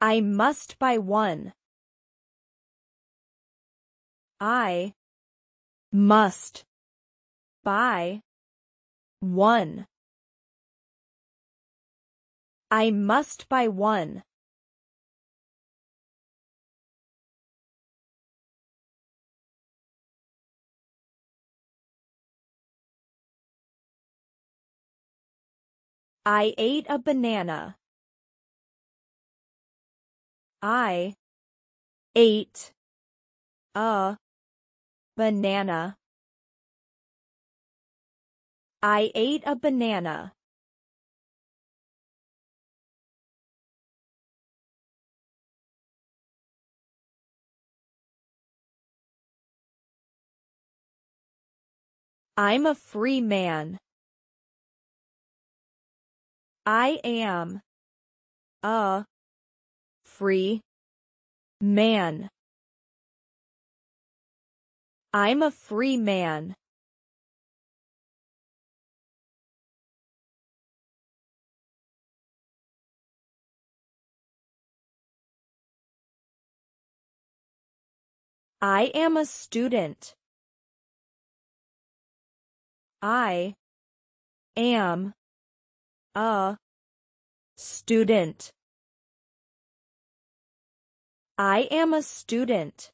I must buy one. I must buy one. I must buy one. I ate a banana. I ate a banana. I ate a banana. I'm a free man. I am a free man. I'm a free man. I am a student. I am a student. I am a student.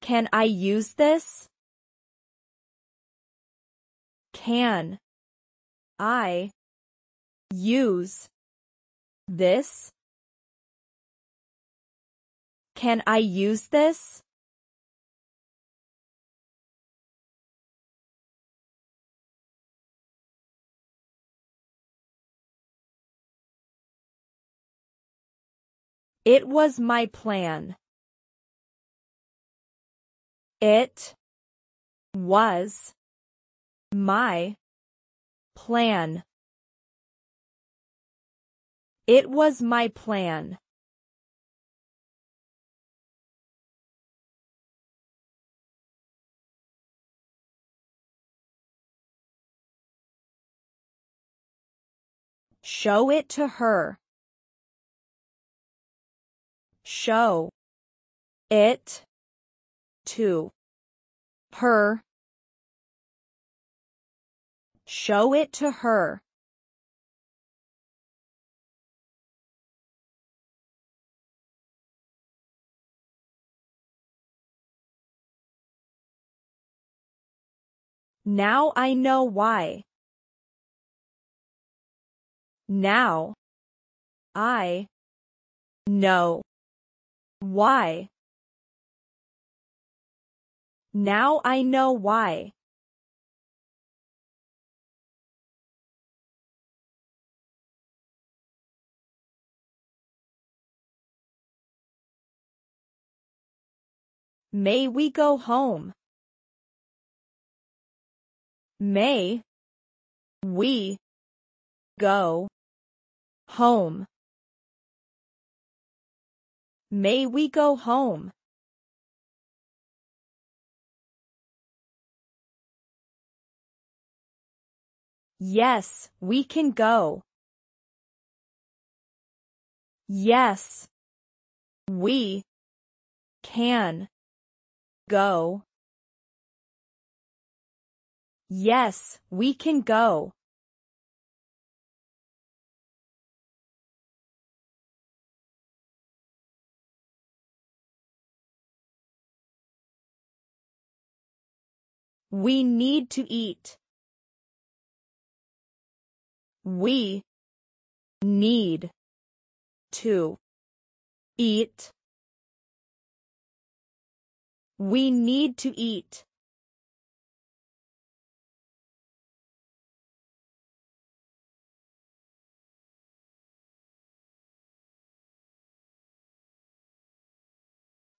Can I use this? Can I use this? Can I use this? It was my plan. It was my plan. It was my plan. Show it to her show it to her show it to her Now I know why. Now I know why? Now I know why. May we go home? May we go home? May we go home? Yes, we can go. Yes. We can go. Yes, we can go. We need to eat. We need to eat. We need to eat.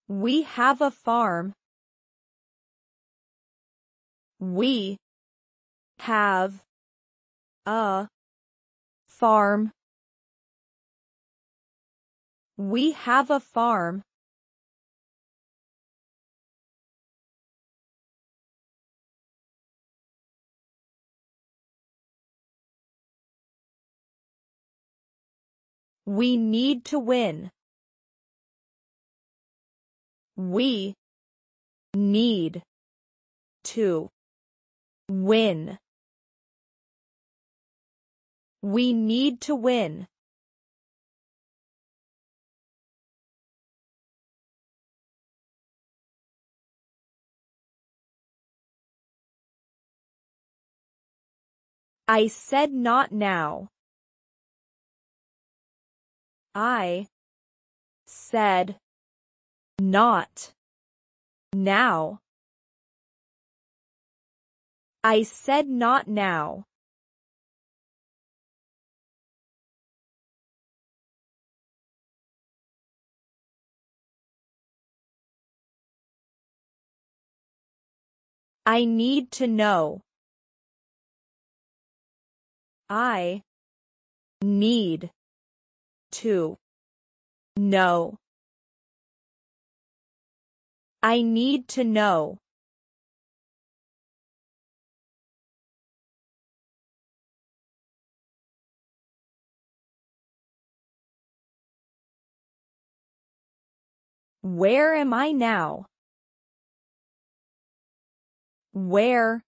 We have a farm. We have a farm. We have a farm. We need to win. We need to Win. We need to win. I said not now. I said not now. I said not now. I need to know. I need to know. I need to know. Where am I now? Where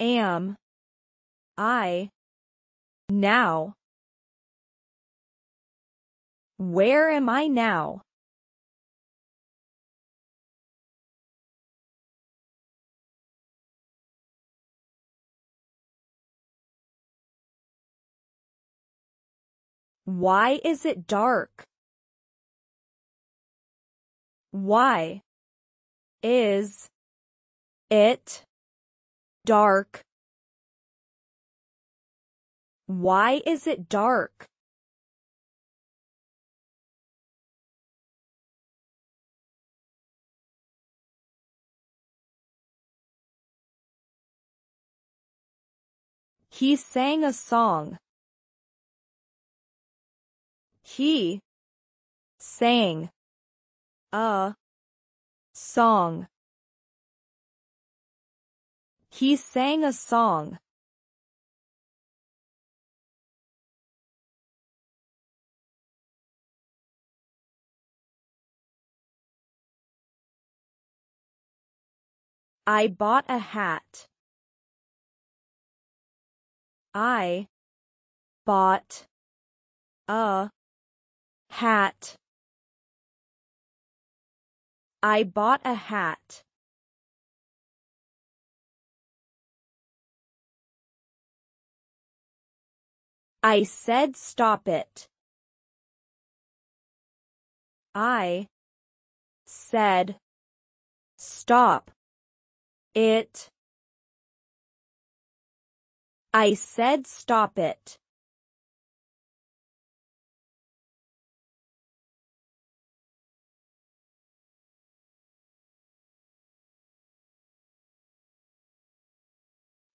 am I now? Where am I now? Why is it dark? Why is it dark? Why is it dark? He sang a song. He sang a song. He sang a song. I bought a hat. I bought a hat. I bought a hat. I said stop it. I said stop it. I said stop it.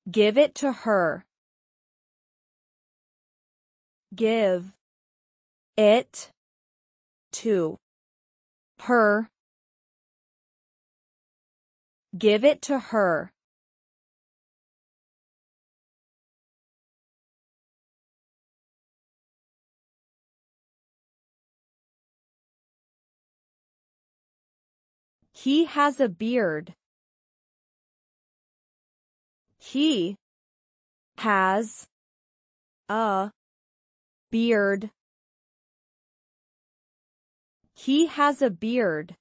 Give it to her. Give it to her. Give it to her. He has a beard. He has a beard. He has a beard.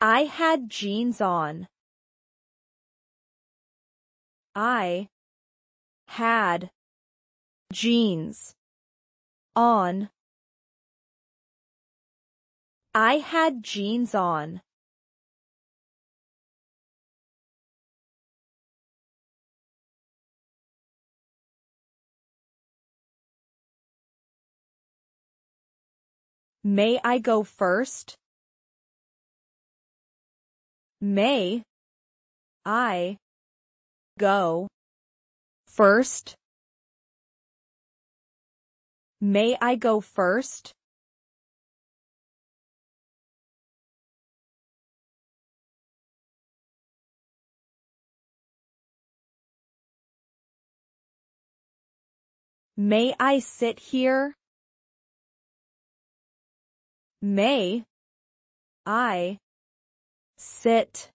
I had jeans on. I had jeans on I had jeans on. May I go first? May I go first? May I go first? May I sit here? May I sit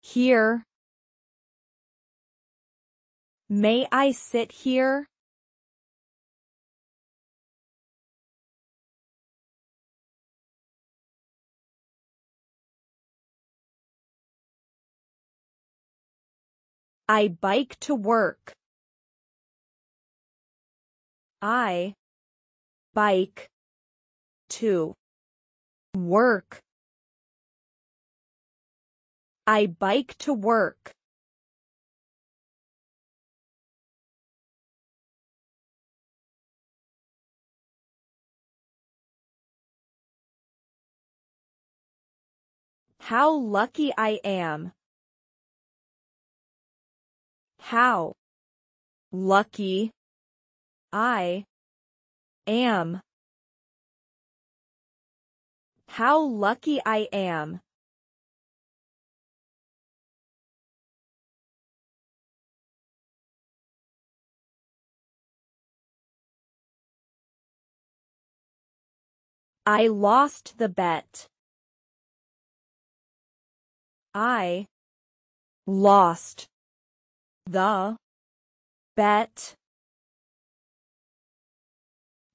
here? May I sit here? I bike to work. I bike to work. I bike to work. How lucky I am. How lucky I am. How lucky I am. I lost the bet. I lost the bet.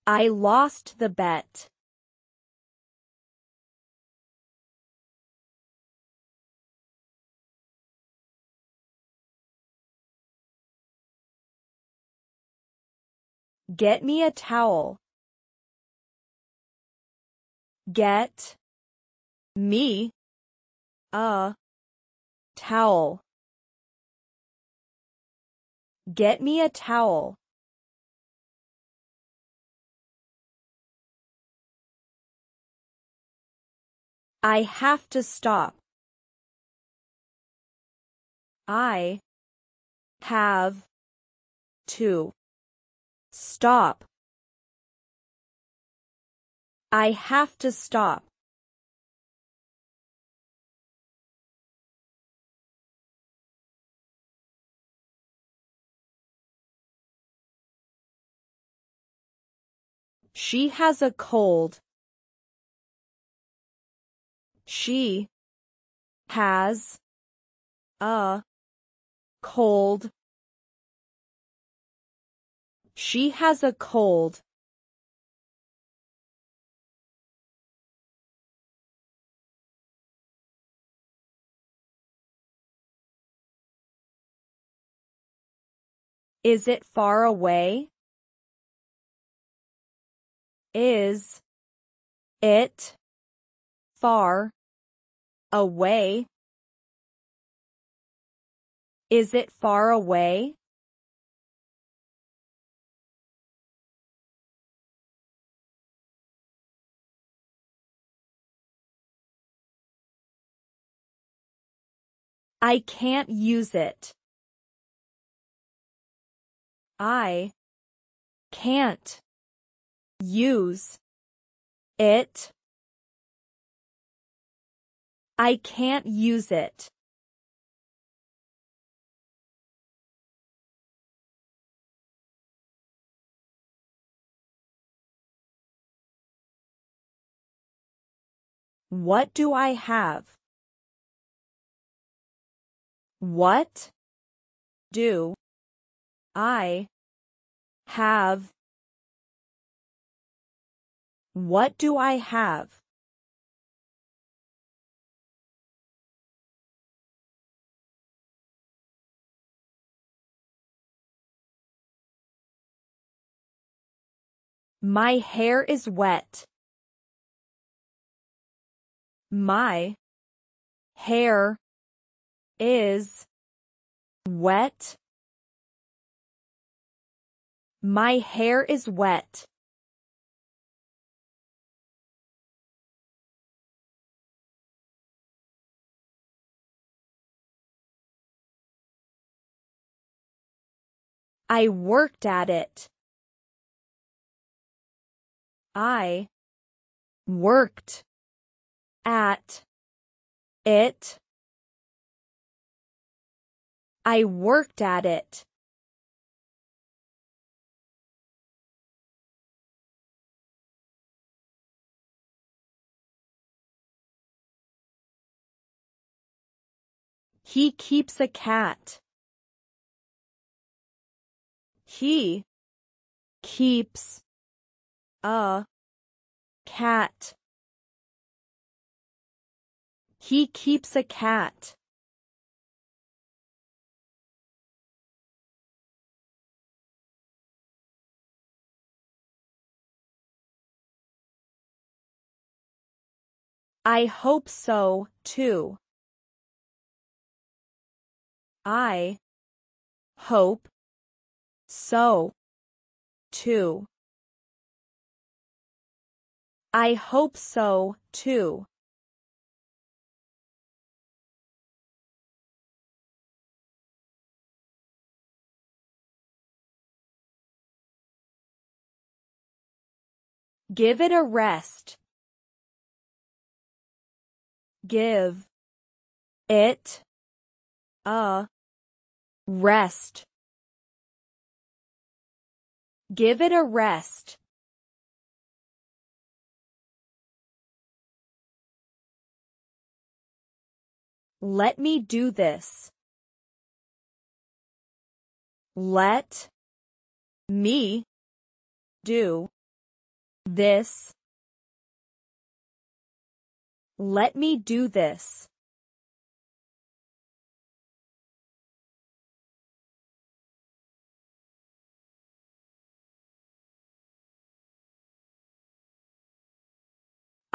I lost the bet. Get me a towel. Get me a towel. Get me a towel. I have to stop. I have to stop. I have to stop. She has a cold. She has a cold. She has a cold. Is it far away? Is it far away? Is it far away? I can't use it. I can't use it I can't use it. What do I have? What do I have? What do I have? My hair is wet. My hair is wet. My hair is wet. I worked at it. I worked at it. I worked at it. He keeps a cat. He keeps a cat. He keeps a cat. I hope so, too. I hope so. Too. I hope so, too. Give it a rest. Give it a rest. Give it a rest. Let me do this. Let me do this. Let me do this.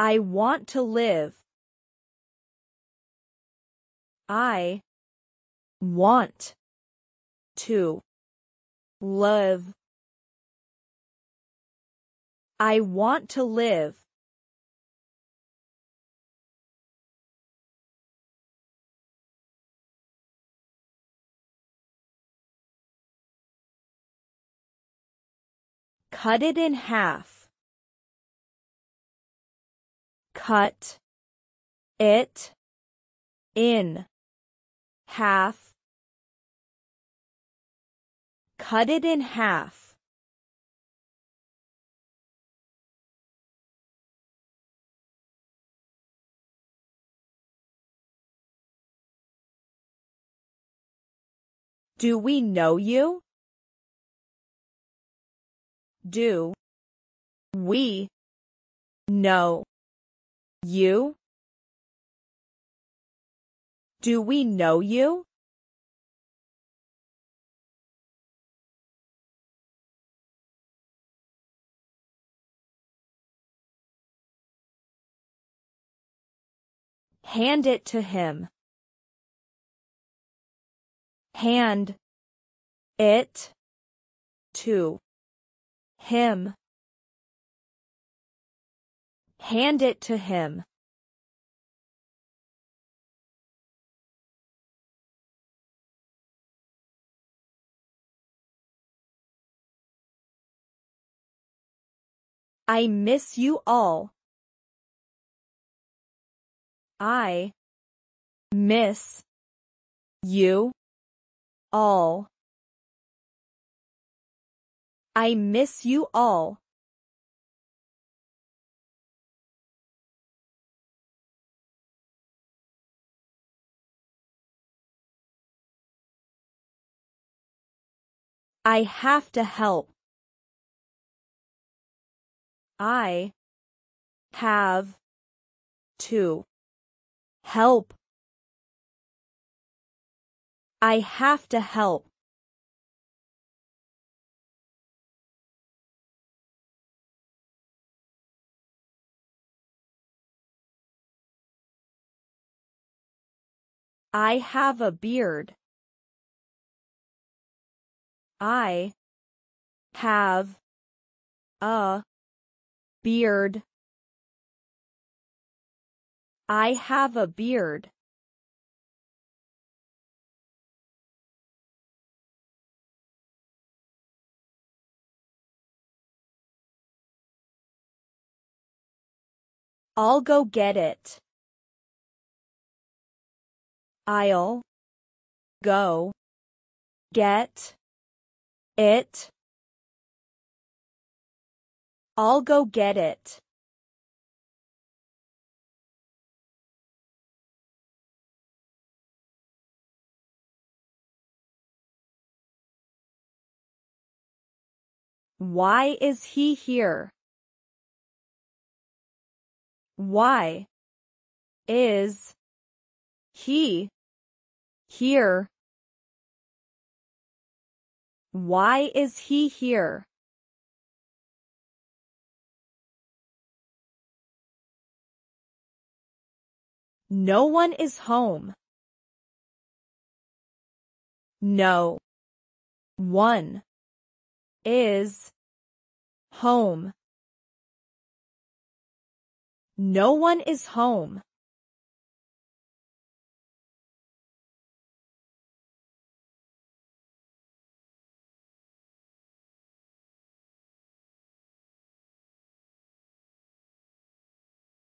I want to live. I want to live. I want to live. Cut it in half cut it in half cut it in half Do we know you? Do we know you? Do we know you? Hand it to him. Hand it to him Hand it to him. I miss you all. I miss you all. I miss you all. I have to help. I have to help. I have to help. I have a beard. I have a beard. I have a beard. I'll go get it. I'll go get it. I'll go get it. Why is he here? Why is he here? Why is he here? No one is home. No. One. Is. Home. No one is home.